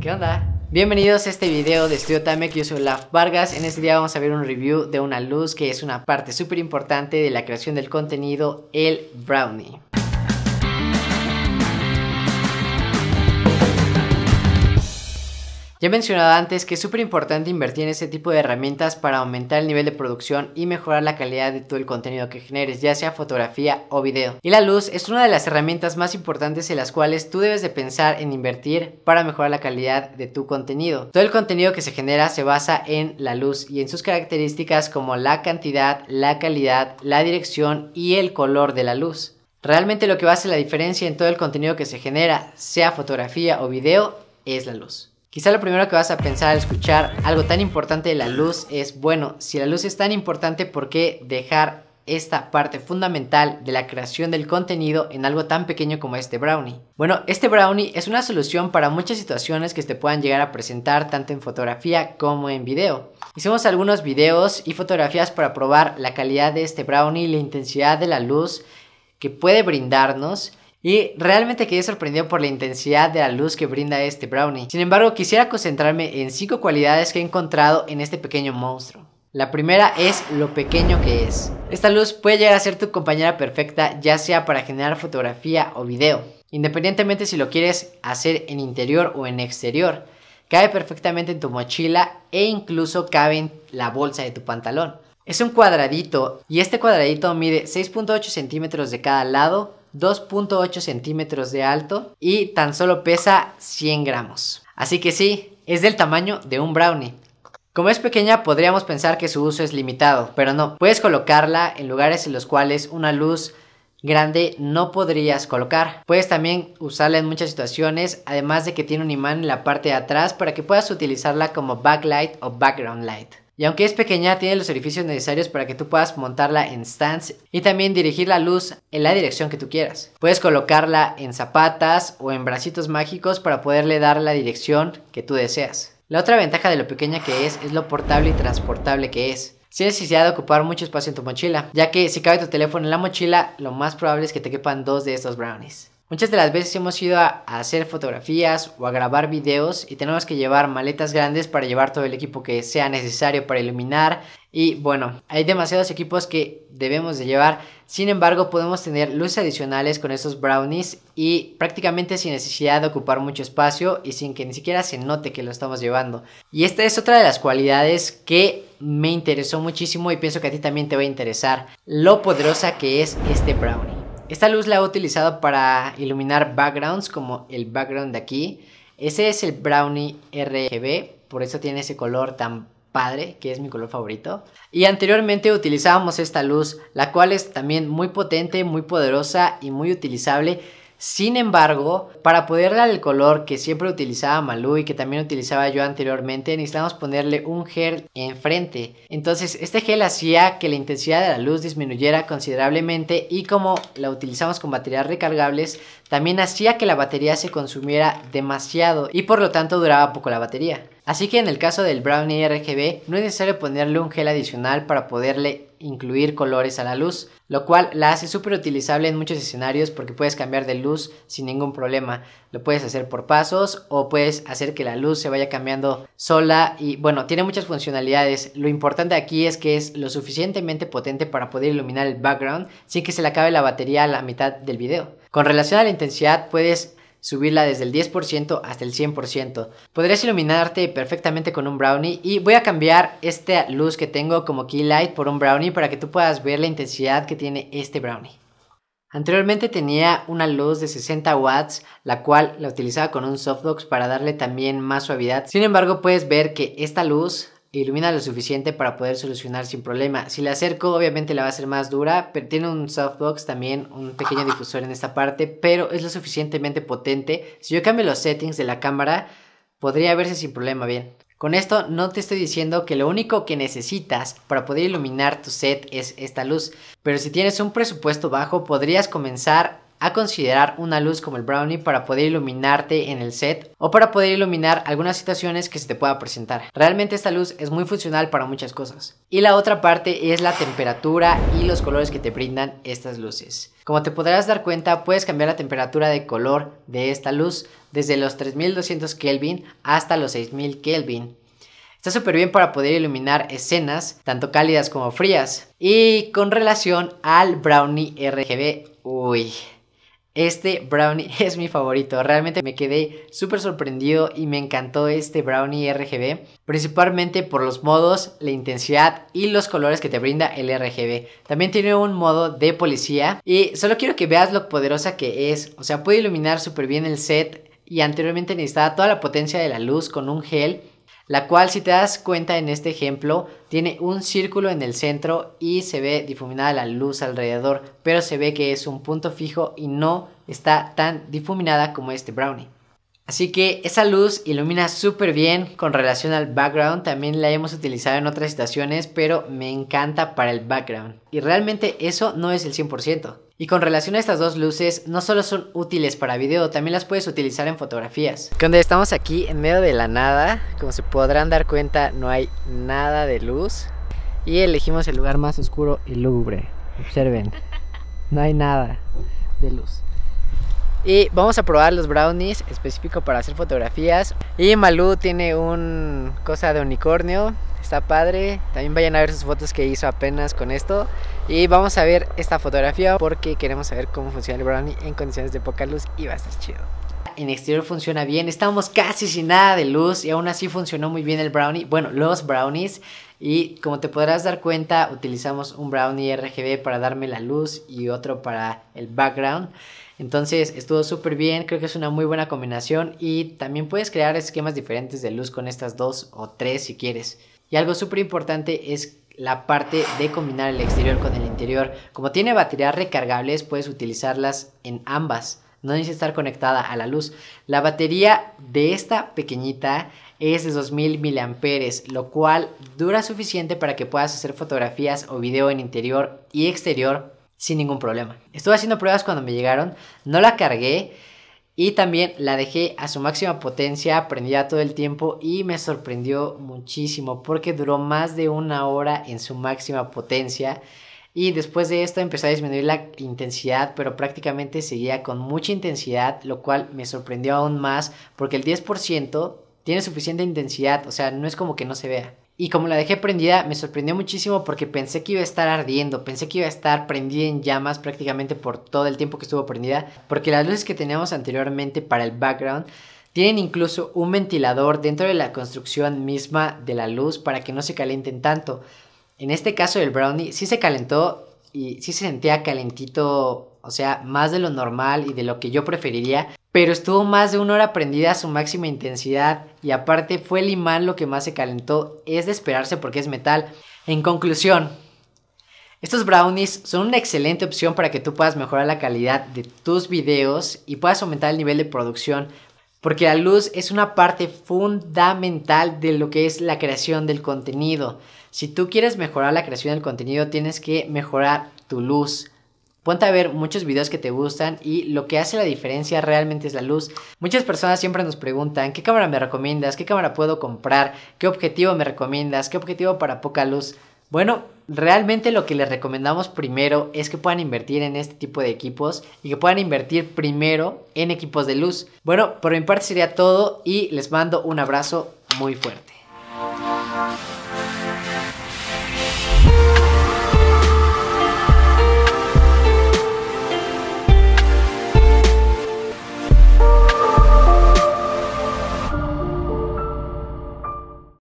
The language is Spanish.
¿Qué onda? Bienvenidos a este video de Studio Tamek, yo soy Olaf Vargas. En este día vamos a ver un review de una luz que es una parte súper importante de la creación del contenido, el brownie. Ya he mencionado antes que es súper importante invertir en ese tipo de herramientas para aumentar el nivel de producción y mejorar la calidad de todo el contenido que generes, ya sea fotografía o video. Y la luz es una de las herramientas más importantes en las cuales tú debes de pensar en invertir para mejorar la calidad de tu contenido. Todo el contenido que se genera se basa en la luz y en sus características como la cantidad, la calidad, la dirección y el color de la luz. Realmente lo que va a hacer la diferencia en todo el contenido que se genera, sea fotografía o video, es la luz. Quizá lo primero que vas a pensar al escuchar algo tan importante de la luz es, bueno, si la luz es tan importante, ¿por qué dejar esta parte fundamental de la creación del contenido en algo tan pequeño como este brownie. Bueno, este brownie es una solución para muchas situaciones que te puedan llegar a presentar tanto en fotografía como en video. Hicimos algunos videos y fotografías para probar la calidad de este brownie, y la intensidad de la luz que puede brindarnos y realmente quedé sorprendido por la intensidad de la luz que brinda este brownie. Sin embargo, quisiera concentrarme en 5 cualidades que he encontrado en este pequeño monstruo. La primera es lo pequeño que es. Esta luz puede llegar a ser tu compañera perfecta ya sea para generar fotografía o video, independientemente si lo quieres hacer en interior o en exterior. Cabe perfectamente en tu mochila e incluso cabe en la bolsa de tu pantalón. Es un cuadradito y este cuadradito mide 6.8 centímetros de cada lado 2.8 centímetros de alto y tan solo pesa 100 gramos. Así que sí, es del tamaño de un brownie. Como es pequeña podríamos pensar que su uso es limitado, pero no, puedes colocarla en lugares en los cuales una luz grande no podrías colocar. Puedes también usarla en muchas situaciones, además de que tiene un imán en la parte de atrás para que puedas utilizarla como backlight o background light. Y aunque es pequeña, tiene los orificios necesarios para que tú puedas montarla en stands y también dirigir la luz en la dirección que tú quieras. Puedes colocarla en zapatas o en bracitos mágicos para poderle dar la dirección que tú deseas. La otra ventaja de lo pequeña que es es lo portable y transportable que es. Si necesidad de ocupar mucho espacio en tu mochila, ya que si cabe tu teléfono en la mochila, lo más probable es que te quepan dos de estos brownies. Muchas de las veces hemos ido a hacer fotografías o a grabar videos y tenemos que llevar maletas grandes para llevar todo el equipo que sea necesario para iluminar y bueno, hay demasiados equipos que debemos de llevar, sin embargo podemos tener luces adicionales con estos brownies y prácticamente sin necesidad de ocupar mucho espacio y sin que ni siquiera se note que lo estamos llevando. Y esta es otra de las cualidades que me interesó muchísimo y pienso que a ti también te va a interesar, lo poderosa que es este brownie. Esta luz la he utilizado para iluminar backgrounds como el background de aquí. Ese es el Brownie RGB, por eso tiene ese color tan padre, que es mi color favorito. Y anteriormente utilizábamos esta luz, la cual es también muy potente, muy poderosa y muy utilizable sin embargo, para poder dar el color que siempre utilizaba Malú y que también utilizaba yo anteriormente, necesitamos ponerle un gel enfrente. Entonces, este gel hacía que la intensidad de la luz disminuyera considerablemente y como la utilizamos con baterías recargables, también hacía que la batería se consumiera demasiado y por lo tanto duraba poco la batería. Así que en el caso del Brownie RGB no es necesario ponerle un gel adicional para poderle incluir colores a la luz, lo cual la hace súper utilizable en muchos escenarios porque puedes cambiar de luz sin ningún problema. Lo puedes hacer por pasos o puedes hacer que la luz se vaya cambiando sola y bueno, tiene muchas funcionalidades. Lo importante aquí es que es lo suficientemente potente para poder iluminar el background sin que se le acabe la batería a la mitad del video. Con relación a la intensidad puedes subirla desde el 10% hasta el 100%. Podrías iluminarte perfectamente con un brownie y voy a cambiar esta luz que tengo como key light por un brownie para que tú puedas ver la intensidad que tiene este brownie. Anteriormente tenía una luz de 60 watts, la cual la utilizaba con un softbox para darle también más suavidad. Sin embargo, puedes ver que esta luz ilumina lo suficiente para poder solucionar sin problema. Si la acerco, obviamente la va a hacer más dura, pero tiene un softbox también, un pequeño ah. difusor en esta parte, pero es lo suficientemente potente. Si yo cambio los settings de la cámara, podría verse sin problema bien. Con esto no te estoy diciendo que lo único que necesitas para poder iluminar tu set es esta luz, pero si tienes un presupuesto bajo podrías comenzar a considerar una luz como el brownie para poder iluminarte en el set o para poder iluminar algunas situaciones que se te pueda presentar. Realmente esta luz es muy funcional para muchas cosas. Y la otra parte es la temperatura y los colores que te brindan estas luces. Como te podrás dar cuenta, puedes cambiar la temperatura de color de esta luz desde los 3200 Kelvin hasta los 6000 Kelvin. Está súper bien para poder iluminar escenas, tanto cálidas como frías. Y con relación al brownie RGB, uy, este brownie es mi favorito, realmente me quedé súper sorprendido y me encantó este brownie RGB, principalmente por los modos, la intensidad y los colores que te brinda el RGB. También tiene un modo de policía y solo quiero que veas lo poderosa que es, o sea puede iluminar súper bien el set y anteriormente necesitaba toda la potencia de la luz con un gel la cual si te das cuenta en este ejemplo tiene un círculo en el centro y se ve difuminada la luz alrededor, pero se ve que es un punto fijo y no está tan difuminada como este brownie. Así que esa luz ilumina súper bien con relación al background. También la hemos utilizado en otras situaciones, pero me encanta para el background. Y realmente eso no es el 100%. Y con relación a estas dos luces, no solo son útiles para video, también las puedes utilizar en fotografías. Cuando estamos aquí en medio de la nada, como se podrán dar cuenta, no hay nada de luz. Y elegimos el lugar más oscuro y lúgubre. Observen, no hay nada de luz. Y vamos a probar los brownies específico para hacer fotografías. Y Malú tiene un cosa de unicornio. Está padre. También vayan a ver sus fotos que hizo apenas con esto. Y vamos a ver esta fotografía porque queremos saber cómo funciona el brownie en condiciones de poca luz y va a estar chido en exterior funciona bien. estamos casi sin nada de luz y aún así funcionó muy bien el brownie. Bueno, los brownies. Y como te podrás dar cuenta, utilizamos un brownie RGB para darme la luz y otro para el background. Entonces estuvo súper bien, creo que es una muy buena combinación y también puedes crear esquemas diferentes de luz con estas dos o tres si quieres. Y algo súper importante es la parte de combinar el exterior con el interior. Como tiene baterías recargables, puedes utilizarlas en ambas. No necesitas estar conectada a la luz. La batería de esta pequeñita es de 2000 mAh, lo cual dura suficiente para que puedas hacer fotografías o video en interior y exterior sin ningún problema. Estuve haciendo pruebas cuando me llegaron, no la cargué y también la dejé a su máxima potencia, prendida todo el tiempo y me sorprendió muchísimo porque duró más de una hora en su máxima potencia. Y después de esto empezó a disminuir la intensidad, pero prácticamente seguía con mucha intensidad, lo cual me sorprendió aún más porque el 10% tiene suficiente intensidad, o sea, no es como que no se vea. Y como la dejé prendida, me sorprendió muchísimo porque pensé que iba a estar ardiendo, pensé que iba a estar prendida en llamas prácticamente por todo el tiempo que estuvo prendida, porque las luces que teníamos anteriormente para el background tienen incluso un ventilador dentro de la construcción misma de la luz para que no se calienten tanto. En este caso del brownie sí se calentó y sí se sentía calentito, o sea, más de lo normal y de lo que yo preferiría, pero estuvo más de una hora prendida a su máxima intensidad y aparte fue el imán lo que más se calentó, es de esperarse porque es metal. En conclusión, estos brownies son una excelente opción para que tú puedas mejorar la calidad de tus videos y puedas aumentar el nivel de producción, porque la luz es una parte fundamental de lo que es la creación del contenido. Si tú quieres mejorar la creación del contenido, tienes que mejorar tu luz. Ponte a ver muchos videos que te gustan y lo que hace la diferencia realmente es la luz. Muchas personas siempre nos preguntan qué cámara me recomiendas, qué cámara puedo comprar, qué objetivo me recomiendas, qué objetivo para poca luz. Bueno, realmente lo que les recomendamos primero es que puedan invertir en este tipo de equipos y que puedan invertir primero en equipos de luz. Bueno, por mi parte sería todo y les mando un abrazo muy fuerte.